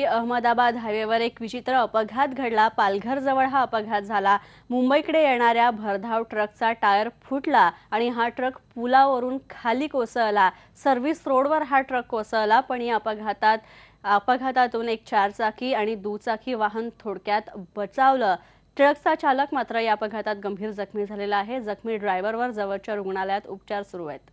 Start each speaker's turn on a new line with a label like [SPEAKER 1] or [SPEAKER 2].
[SPEAKER 1] अहमदाबाद हायवेवर एक विचित्र अपघात घडला पालघर जवळ हा अपघात झाला मुंबईकडे येणाऱ्या भरधाव ट्रकचा टायर फुटला आणि हा ट्रक पुलावरून खाली कोसळला सर्व्हिस रोडवर हा ट्रक कोसळला पण या अपघातात अपघातातून एक चारचाकी आणि दुचाकी वाहन थोडक्यात बचावलं ट्रकचा चालक मात्र या अपघातात गंभीर जखमी झालेला आहे जखमी ड्रायव्हरवर जवळच्या रुग्णालयात उपचार सुरू आहेत